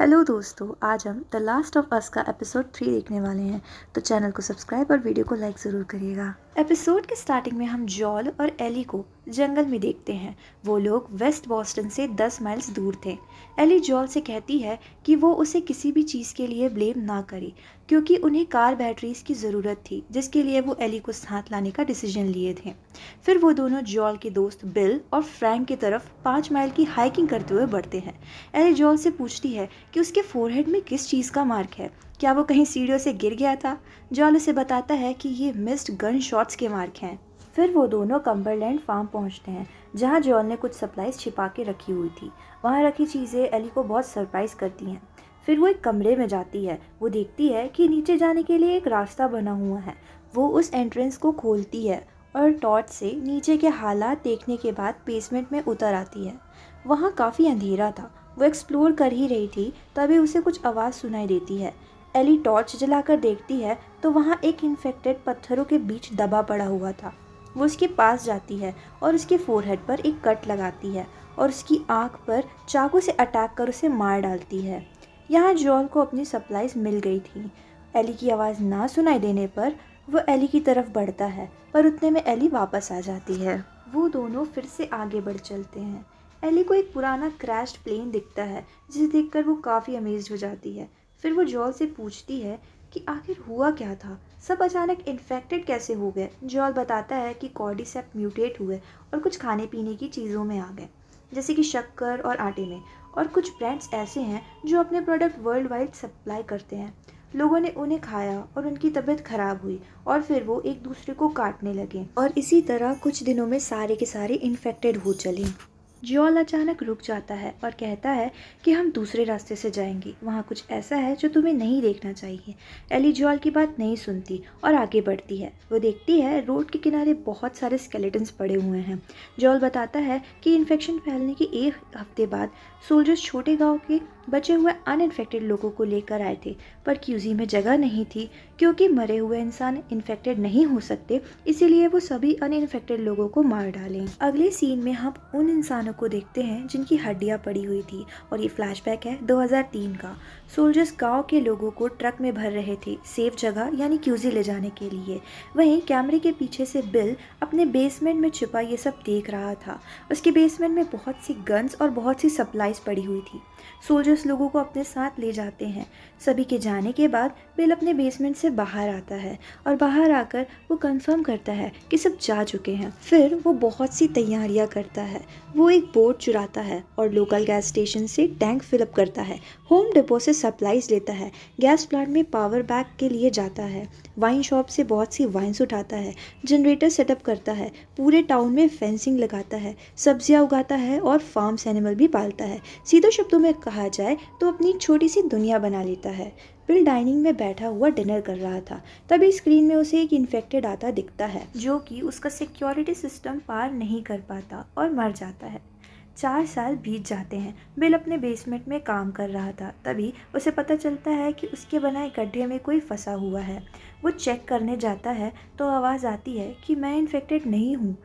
hello दोस्तों आज हम द लास्ट ऑफ अस का एपिसोड थ्री देखने वाले हैं तो चैनल को सब्सक्राइब और वीडियो को लाइक ज़रूर करिएगा एपिसोड के स्टार्टिंग में हम जॉल और एली को जंगल में देखते हैं वो लोग वेस्ट बॉस्टन से दस माइल्स दूर थे एली जॉल से कहती है कि वो उसे किसी भी चीज़ के लिए ब्लेम ना करे क्योंकि उन्हें कार बैटरीज की ज़रूरत थी जिसके लिए वो एली को साथ लाने का डिसीजन लिए थे फिर वो दोनों जॉल के दोस्त बिल और फ्रैंक की तरफ पाँच माइल की हाइकिंग करते हुए बढ़ते हैं एली जॉल से पूछती है कि उसके फोरहेड में किस चीज़ का मार्क है क्या वो कहीं सीढ़ियों से गिर गया था जॉल उसे बताता है कि ये मिस्ड गन शॉट्स के मार्क हैं फिर वो दोनों कम्बरलैंड फार्म पहुंचते हैं जहां जॉल ने कुछ सप्लाइज छिपा के रखी हुई थी वहां रखी चीज़ें अली को बहुत सरप्राइज करती हैं फिर वो एक कमरे में जाती है वो देखती है कि नीचे जाने के लिए एक रास्ता बना हुआ है वो उस एंट्रेंस को खोलती है और टॉर्च से नीचे के हालात देखने के बाद बेसमेंट में उतर आती है वहाँ काफ़ी अंधेरा था वो एक्सप्लोर कर ही रही थी तभी उसे कुछ आवाज़ सुनाई देती है एली टॉर्च जलाकर देखती है तो वहाँ एक इन्फेक्टेड पत्थरों के बीच दबा पड़ा हुआ था वो उसके पास जाती है और उसके फोरहेड पर एक कट लगाती है और उसकी आँख पर चाकू से अटैक कर उसे मार डालती है यहाँ जॉल को अपनी सप्लाइज मिल गई थी एली की आवाज़ ना सुनाई देने पर वो एली की तरफ बढ़ता है पर उतने में एली वापस आ जाती है वो दोनों फिर से आगे बढ़ चलते हैं एली को एक पुराना क्रैश प्लेन दिखता है जिसे देखकर वो काफ़ी अमेज हो जाती है फिर वो जॉल से पूछती है कि आखिर हुआ क्या था सब अचानक इन्फेक्टेड कैसे हो गए जॉल बताता है कि कॉर्डिसेप म्यूटेट हुए और कुछ खाने पीने की चीज़ों में आ गए जैसे कि शक्कर और आटे में और कुछ ब्रांड्स ऐसे हैं जो अपने प्रोडक्ट वर्ल्ड वाइड सप्लाई करते हैं लोगों ने उन्हें खाया और उनकी तबीयत खराब हुई और फिर वो एक दूसरे को काटने लगे और इसी तरह कुछ दिनों में सारे के सारे इन्फेक्टेड हो चले जॉल अचानक रुक जाता है और कहता है कि हम दूसरे रास्ते से जाएंगे वहाँ कुछ ऐसा है जो तुम्हें नहीं देखना चाहिए एली जॉल की बात नहीं सुनती और आगे बढ़ती है वो देखती है रोड के किनारे बहुत सारे स्केलेटन्स पड़े हुए हैं जॉल बताता है कि इन्फेक्शन फैलने के एक हफ्ते बाद सोल्जर्स छोटे गाँव के बचे हुए अनइन्फेक्टेड लोगों को लेकर आए थे पर क्यूजी में जगह नहीं थी क्योंकि मरे हुए इंसान इन्फेक्टेड नहीं हो सकते इसीलिए वो सभी अनइन्फेक्टेड लोगों को मार डालें अगले सीन में हम उन इंसानों जवानों को देखते हैं जिनकी हड्डियां पड़ी हुई थी और ये फ्लैशबैक है 2003 का सोल्जर्स गांव के लोगों को ट्रक में भर रहे थे सेफ जगह यानी क्यूजी ले जाने के लिए वहीं कैमरे के पीछे से बिल अपने बेसमेंट में छिपा ये सब देख रहा था उसके बेसमेंट में बहुत सी गन्स और बहुत सी सप्लाइज पड़ी हुई थी सोल्जर्स लोगों को अपने साथ ले जाते हैं सभी के जाने के बाद बिल अपने बेसमेंट से बाहर आता है और बाहर आकर वो कंफर्म करता है कि सब जा चुके हैं फिर वो बहुत सी तैयारियां करता है वो एक बोट चुराता है और लोकल गैस स्टेशन से टैंक फिलअप करता है होम डिपो से सप्लाईज लेता है गैस प्लांट में पावर बैक के लिए जाता है वाइन शॉप से बहुत सी वाइन्स उठाता है जनरेटर सेटअप करता है पूरे टाउन में फेंसिंग लगाता है सब्जियां उगाता है और फार्म्स एनिमल भी पालता है सीधे शब्दों में कहा जाए तो अपनी छोटी सी दुनिया बना लेता है बिल डाइनिंग में बैठा हुआ डिनर कर रहा था तभी स्क्रीन में उसे एक इन्फेक्टेड आता दिखता है जो कि उसका सिक्योरिटी सिस्टम पार नहीं कर पाता और मर जाता है चार साल बीत जाते हैं बिल अपने बेसमेंट में काम कर रहा था तभी उसे पता चलता है कि उसके बनाए गड्ढे में कोई फंसा हुआ है वो चेक करने जाता है तो आवाज़ आती है कि मैं इन्फेक्टेड नहीं हूँ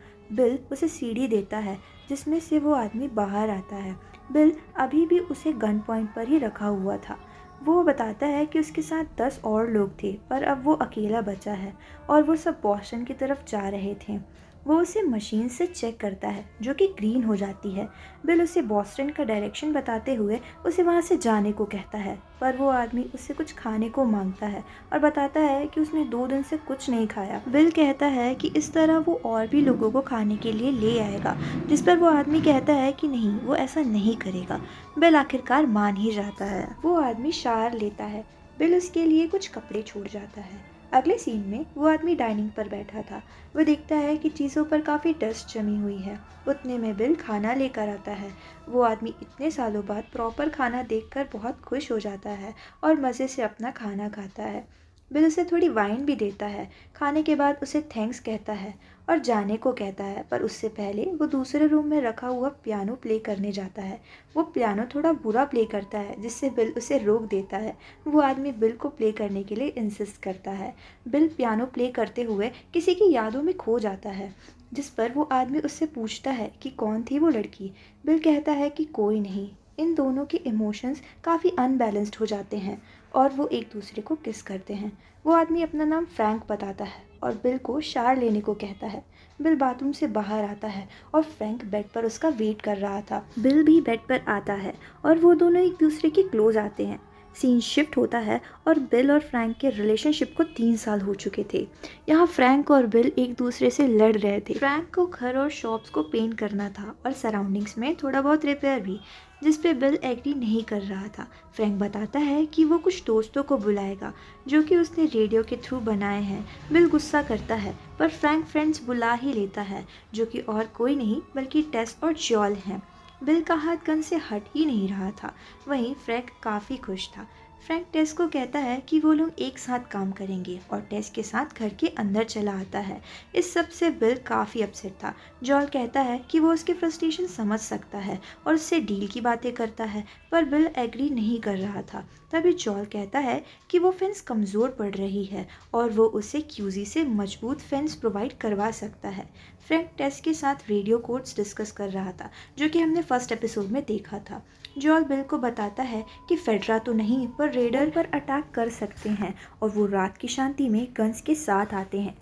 बिल उसे सीढ़ी देता है जिसमें से वो आदमी बाहर आता है बिल अभी भी उसे गन पॉइंट पर ही रखा हुआ था वो बताता है कि उसके साथ दस और लोग थे पर अब वो अकेला बचा है और वो सब बॉस्टन की तरफ जा रहे थे वो उसे मशीन से चेक करता है जो कि ग्रीन हो जाती है बिल उसे बॉस्टन का डायरेक्शन बताते हुए उसे वहाँ से जाने को कहता है पर वो आदमी उससे कुछ खाने को मांगता है और बताता है कि उसने दो दिन से कुछ नहीं खाया बिल कहता है कि इस तरह वो और भी लोगों को खाने के लिए ले आएगा जिस पर वो आदमी कहता है कि नहीं वो ऐसा नहीं करेगा बिल आखिरकार मान ही जाता है वो आदमी शार लेता है बिल उसके लिए कुछ कपड़े छोड़ जाता है अगले सीन में वो आदमी डाइनिंग पर बैठा था वो देखता है कि चीज़ों पर काफ़ी डस्ट जमी हुई है उतने में बिल खाना लेकर आता है वो आदमी इतने सालों बाद प्रॉपर खाना देखकर बहुत खुश हो जाता है और मज़े से अपना खाना खाता है बिल उसे थोड़ी वाइन भी देता है खाने के बाद उसे थैंक्स कहता है और जाने को कहता है पर उससे पहले वो दूसरे रूम में रखा हुआ पियानो प्ले करने जाता है वो पियानो थोड़ा बुरा प्ले करता है जिससे बिल उसे रोक देता है वो आदमी बिल को प्ले करने के लिए इंसिस्ट करता है बिल पियानो प्ले करते हुए किसी की यादों में खो जाता है जिस पर वो आदमी उससे पूछता है कि कौन थी वो लड़की बिल कहता है कि कोई नहीं इन दोनों के इमोशंस काफ़ी अनबैलेंस्ड हो जाते हैं और वो एक दूसरे को किस करते हैं वो आदमी अपना नाम फ्रैंक बताता है और बिल को शार लेने को कहता है बिल बाथरूम से बाहर आता है और फ्रैंक बेड पर उसका वेट कर रहा था बिल भी बेड पर आता है और वो दोनों एक दूसरे के क्लोज आते हैं सीन शिफ्ट होता है और बिल और फ्रैंक के रिलेशनशिप को तीन साल हो चुके थे यहाँ फ्रैंक और बिल एक दूसरे से लड़ रहे थे फ्रैंक को घर और शॉप्स को पेंट करना था और सराउंडिंग्स में थोड़ा बहुत रिपेयर भी जिस पे बिल एग्री नहीं कर रहा था फ्रैंक बताता है कि वो कुछ दोस्तों को बुलाएगा जो कि उसने रेडियो के थ्रू बनाए हैं बिल गुस्सा करता है पर फ्रैंक फ्रेंड्स बुला ही लेता है जो कि और कोई नहीं बल्कि टेस्ट और जॉल हैं बिल का हाथ गन से हट ही नहीं रहा था वहीं फ्रैंक काफ़ी खुश था फ्रैंक टेस को कहता है कि वो लोग एक साथ काम करेंगे और टेस के साथ घर के अंदर चला आता है इस सब से बिल काफ़ी अपसेट था जॉल कहता है कि वो उसके फ्रस्ट्रेशन समझ सकता है और उससे डील की बातें करता है पर बिल एग्री नहीं कर रहा था तभी जॉल कहता है कि वो फेंस कमज़ोर पड़ रही है और वो उसे क्यूजी से मजबूत फेंस प्रोवाइड करवा सकता है फ्रैंक टेस के साथ रेडियो कोड्स डिस्कस कर रहा था जो कि हमने फर्स्ट एपिसोड में देखा था जॉल बिल को बताता है कि फेडरा तो नहीं पर रेडर पर अटैक कर सकते हैं और वो रात की शांति में गन्स के साथ आते हैं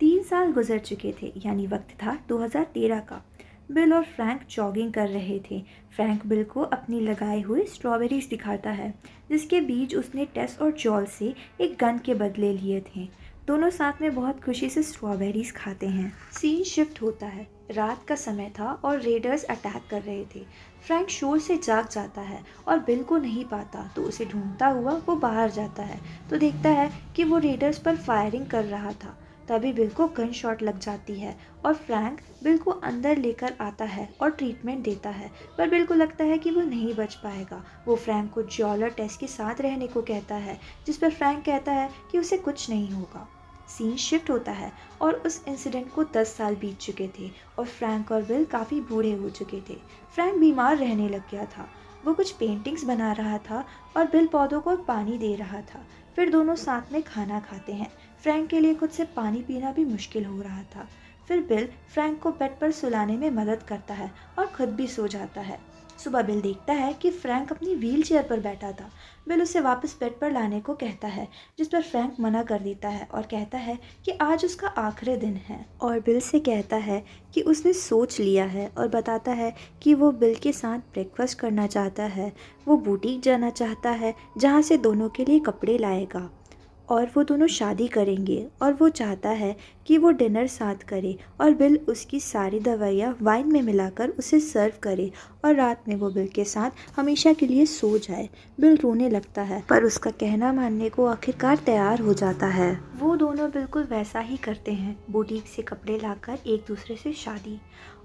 तीन साल गुजर चुके थे यानी वक्त था 2013 का बिल और फ्रैंक जॉगिंग कर रहे थे फ्रैंक बिल को अपनी लगाए हुए स्ट्रॉबेरीज दिखाता है जिसके बीच उसने टेस और जॉल से एक गन के बदले लिए थे दोनों साथ में बहुत खुशी से स्ट्रॉबेरीज खाते हैं सीन शिफ्ट होता है रात का समय था और रेडर्स अटैक कर रहे थे फ्रैंक शोर से जाग जाता है और बिल को नहीं पाता तो उसे ढूंढता हुआ वो बाहर जाता है तो देखता है कि वो रेडर्स पर फायरिंग कर रहा था तभी बिल को गन शॉट लग जाती है और फ्रैंक बिल को अंदर लेकर आता है और ट्रीटमेंट देता है पर बिल को लगता है कि वो नहीं बच पाएगा वो फ्रैंक को जॉलर टेस्ट के साथ रहने को कहता है जिस पर फ्रैंक कहता है कि उसे कुछ नहीं होगा सीन शिफ्ट होता है और उस इंसिडेंट को 10 साल बीत चुके थे और फ्रैंक और विल काफ़ी बूढ़े हो चुके थे फ्रैंक बीमार रहने लग गया था वो कुछ पेंटिंग्स बना रहा था और बिल पौधों को पानी दे रहा था फिर दोनों साथ में खाना खाते हैं फ्रैंक के लिए खुद से पानी पीना भी मुश्किल हो रहा था फिर बिल फ्रैंक को बेड पर सुलाने में मदद करता है और खुद भी सो जाता है सुबह बिल देखता है कि फ्रैंक अपनी व्हील चेयर पर बैठा था बिल उसे वापस बेड पर लाने को कहता है जिस पर फ्रैंक मना कर देता है और कहता है कि आज उसका आखिरी दिन है और बिल से कहता है कि उसने सोच लिया है और बताता है कि वो बिल के साथ ब्रेकफास्ट करना चाहता है वो बुटीक जाना चाहता है जहाँ से दोनों के लिए कपड़े लाएगा और वो दोनों शादी करेंगे और वो चाहता है कि वो डिनर साथ करे और बिल उसकी सारी दवाइयाँ वाइन में मिलाकर उसे सर्व करे और रात में वो बिल के साथ हमेशा के लिए सो जाए बिल रोने लगता है पर उसका कहना मानने को आखिरकार तैयार हो जाता है वो दोनों बिल्कुल वैसा ही करते हैं बुटीक से कपड़े लाकर एक दूसरे से शादी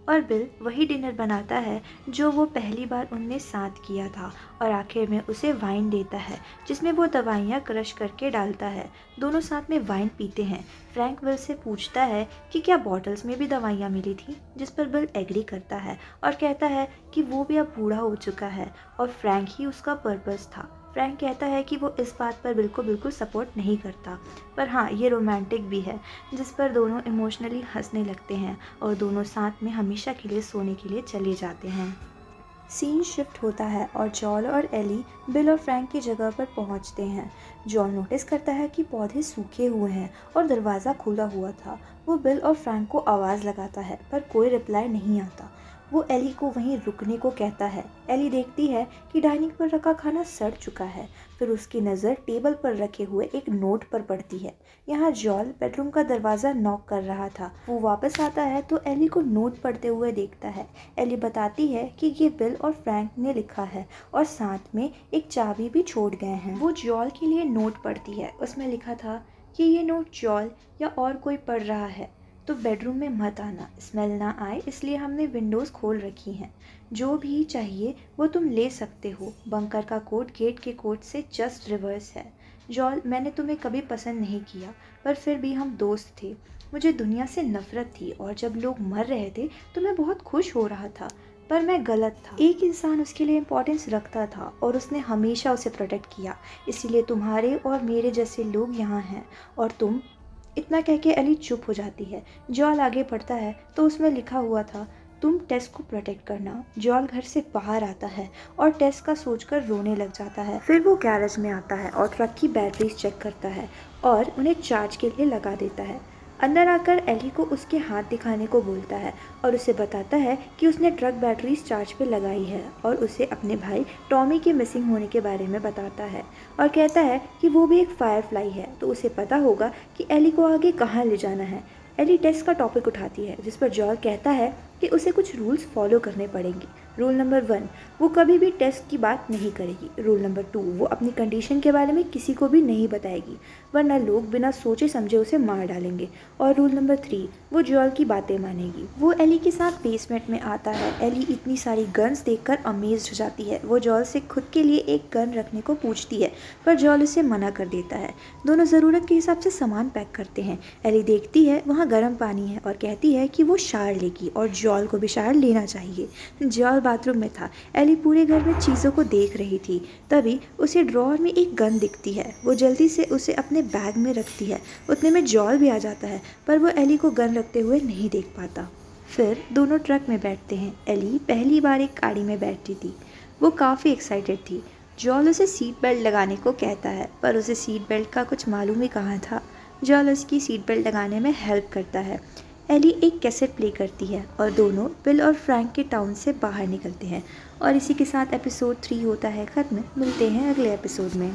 और बिल वही डिनर बनाता है जो वो पहली बार उनने साथ किया था और आखिर में उसे वाइन देता है जिसमें वो दवाइयाँ क्रश करके डालता है दोनों साथ में वाइन पीते हैं फ्रैंक बिल से पूछता है कि क्या बॉटल्स में भी दवाइयाँ मिली थी जिस पर बिल एग्री करता है और कहता है कि वो भी अब बूढ़ा हो चुका है और फ्रैंक ही उसका पर्पज़ था फ्रैंक कहता है कि वो इस बात पर बिल्कुल बिल्कुल सपोर्ट नहीं करता पर हाँ ये रोमांटिक भी है जिस पर दोनों इमोशनली हंसने लगते हैं और दोनों साथ में हमेशा के लिए सोने के लिए चले जाते हैं सीन शिफ्ट होता है और जॉल और एली बिल और फ्रैंक की जगह पर पहुंचते हैं जॉल नोटिस करता है कि पौधे सूखे हुए हैं और दरवाज़ा खुला हुआ था वो बिल और फ्रैंक को आवाज़ लगाता है पर कोई रिप्लाई नहीं आता वो एली को वहीं रुकने को कहता है एली देखती है कि डाइनिंग पर रखा खाना सड़ चुका है फिर उसकी नज़र टेबल पर रखे हुए एक नोट पर पड़ती है यहाँ जॉल बेडरूम का दरवाज़ा नॉक कर रहा था वो वापस आता है तो एली को नोट पढ़ते हुए देखता है एली बताती है कि ये बिल और फ्रैंक ने लिखा है और साथ में एक चाबी भी छोड़ गए हैं वो जॉल के लिए नोट पढ़ती है उसमें लिखा था कि ये नोट जॉल या और कोई पढ़ रहा है तो बेडरूम में मत आना स्मेल ना आए इसलिए हमने विंडोज़ खोल रखी हैं जो भी चाहिए वो तुम ले सकते हो बंकर का कोट गेट के कोट से जस्ट रिवर्स है जॉल मैंने तुम्हें कभी पसंद नहीं किया पर फिर भी हम दोस्त थे मुझे दुनिया से नफरत थी और जब लोग मर रहे थे तो मैं बहुत खुश हो रहा था पर मैं गलत था एक इंसान उसके लिए इम्पोर्टेंस रखता था और उसने हमेशा उसे प्रोटेक्ट किया इसीलिए तुम्हारे और मेरे जैसे लोग यहाँ हैं और तुम इतना कह के अली चुप हो जाती है जॉल आगे पढ़ता है तो उसमें लिखा हुआ था तुम टेस को प्रोटेक्ट करना जॉल घर से बाहर आता है और टेस का सोचकर रोने लग जाता है फिर वो गैरेज में आता है और ट्रक की बैटरीज चेक करता है और उन्हें चार्ज के लिए लगा देता है अंदर आकर एली को उसके हाथ दिखाने को बोलता है और उसे बताता है कि उसने ट्रक बैटरीज चार्ज पे लगाई है और उसे अपने भाई टॉमी के मिसिंग होने के बारे में बताता है और कहता है कि वो भी एक फायरफ्लाई है तो उसे पता होगा कि एली को आगे कहाँ ले जाना है एली टेस्ट का टॉपिक उठाती है जिस पर जॉल कहता है कि उसे कुछ रूल्स फॉलो करने पड़ेंगे रूल नंबर वन वो कभी भी टेस्ट की बात नहीं करेगी रूल नंबर टू वो अपनी कंडीशन के बारे में किसी को भी नहीं बताएगी वरना लोग बिना सोचे समझे उसे मार डालेंगे और रूल नंबर थ्री वो जॉल की बातें मानेगी वो एली के साथ बेसमेंट में आता है एली इतनी सारी गन्स कर अमेज हो जाती है वो जॉल से खुद के लिए एक गन रखने को पूछती है पर जॉल उसे मना कर देता है दोनों ज़रूरत के हिसाब से सामान पैक करते हैं एली देखती है वहाँ गर्म पानी है और कहती है कि वो शार लेगी और जॉल को भी शार लेना चाहिए जॉल बाथरूम में था एली अभी पूरे घर में चीज़ों को देख रही थी तभी उसे ड्रॉर में एक गन दिखती है वो जल्दी से उसे अपने बैग में रखती है उतने में जॉल भी आ जाता है पर वो एली को गन रखते हुए नहीं देख पाता फिर दोनों ट्रक में बैठते हैं एली पहली बार एक गाड़ी में बैठती थी वो काफ़ी एक्साइटेड थी जॉल उसे सीट बेल्ट लगाने को कहता है पर उसे सीट बेल्ट का कुछ मालूम ही कहाँ था जॉल उसकी सीट बेल्ट लगाने में हेल्प करता है एली एक कैसेट प्ले करती है और दोनों बिल और फ्रैंक के टाउन से बाहर निकलते हैं और इसी के साथ एपिसोड थ्री होता है ख़त्म मिलते हैं अगले एपिसोड में